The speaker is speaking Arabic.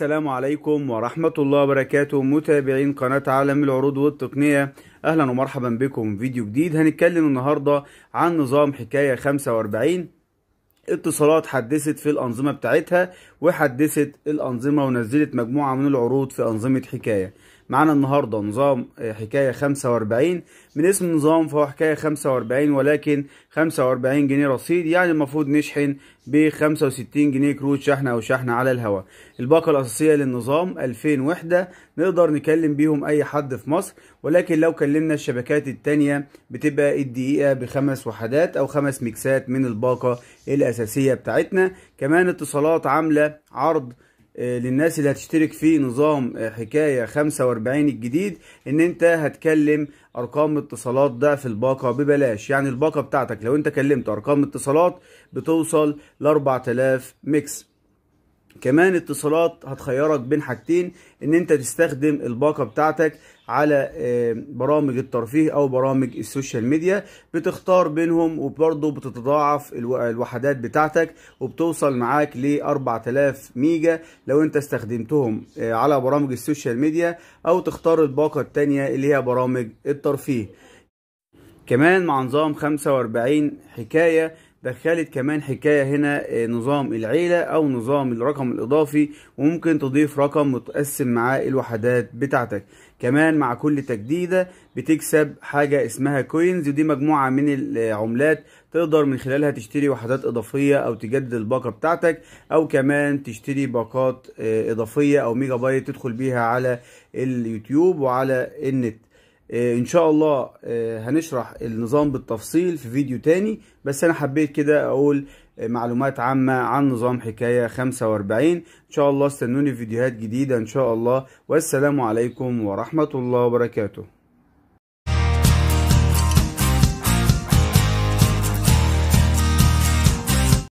السلام عليكم ورحمة الله وبركاته متابعين قناة عالم العروض والتقنية أهلا ومرحبا بكم فيديو جديد هنتكلم النهاردة عن نظام حكاية 45 اتصالات حدثت في الأنظمة بتاعتها وحدثت الأنظمة ونزلت مجموعة من العروض في أنظمة حكاية معانا النهاردة نظام آه، حكاية 45 من اسم النظام فهو حكاية 45 ولكن 45 جنيه رصيد يعني المفروض نشحن ب 65 جنيه كروت شحن أو شحن على الهواء الباقة الأساسية للنظام 2000 وحدة نقدر نكلم بيهم أي حد في مصر ولكن لو كلمنا الشبكات التانية بتبقى الدقيقة بخمس وحدات أو خمس ميكسات من الباقة الأساسية بتاعتنا كمان اتصالات عاملة عرض آه، للناس اللي هتشترك في نظام آه، حكاية 45 الجديد ان انت هتكلم ارقام اتصالات ضعف الباقة ببلاش يعني الباقة بتاعتك لو انت كلمت ارقام اتصالات بتوصل ل 4000 ميكس كمان اتصالات هتخيرك بين حاجتين ان انت تستخدم الباقه بتاعتك على آه، برامج الترفيه او برامج السوشيال ميديا بتختار بينهم وبرضه بتتضاعف الوحدات بتاعتك وبتوصل معاك ل 4000 ميجا لو انت استخدمتهم آه، على برامج السوشيال ميديا او تختار الباقه الثانيه اللي هي برامج الترفيه كمان مع نظام 45 حكايه دخلت كمان حكاية هنا آه، نظام العيلة او نظام الرقم الاضافي وممكن تضيف رقم وتقسم معاه الوحدات بتاعتك كمان مع كل تجديدة بتكسب حاجة اسمها كوينز ودي مجموعة من العملات تقدر من خلالها تشتري وحدات اضافية او تجدد الباقة بتاعتك او كمان تشتري باقات آه، اضافية او ميجا بايت تدخل بيها على اليوتيوب وعلى النت آه، ان شاء الله آه، هنشرح النظام بالتفصيل في فيديو تاني بس انا حبيت كده اقول آه، معلومات عامة عن نظام حكاية 45 ان شاء الله استنوني فيديوهات جديدة ان شاء الله والسلام عليكم ورحمة الله وبركاته